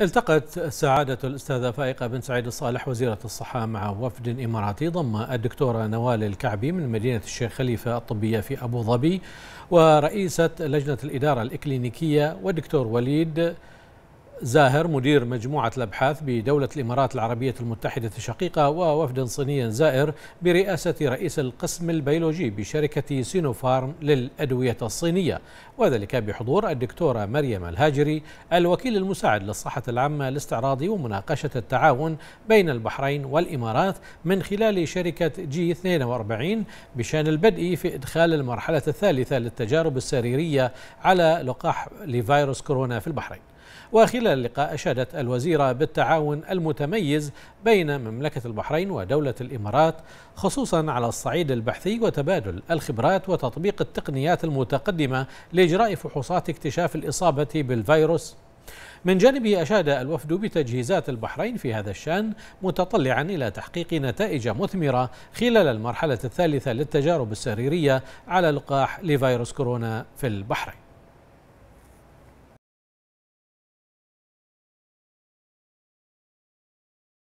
التقت سعادة الأستاذة فائقة بن سعيد الصالح وزيرة الصحة مع وفد إماراتي ضم الدكتورة نوال الكعبي من مدينة الشيخ خليفة الطبية في أبو ظبي ورئيسة لجنة الإدارة الإكلينيكية والدكتور وليد زاهر مدير مجموعة الأبحاث بدولة الإمارات العربية المتحدة الشقيقة ووفد صيني زائر برئاسة رئيس القسم البيولوجي بشركة سينوفارم للأدوية الصينية وذلك بحضور الدكتورة مريم الهاجري الوكيل المساعد للصحة العامة لاستعراض ومناقشة التعاون بين البحرين والإمارات من خلال شركة جي 42 بشأن البدء في إدخال المرحلة الثالثة للتجارب السريرية على لقاح لفيروس كورونا في البحرين وخلال اللقاء أشادت الوزيرة بالتعاون المتميز بين مملكة البحرين ودولة الإمارات خصوصا على الصعيد البحثي وتبادل الخبرات وتطبيق التقنيات المتقدمة لإجراء فحوصات اكتشاف الإصابة بالفيروس من جانبه أشاد الوفد بتجهيزات البحرين في هذا الشأن متطلعا إلى تحقيق نتائج مثمرة خلال المرحلة الثالثة للتجارب السريرية على لقاح لفيروس كورونا في البحرين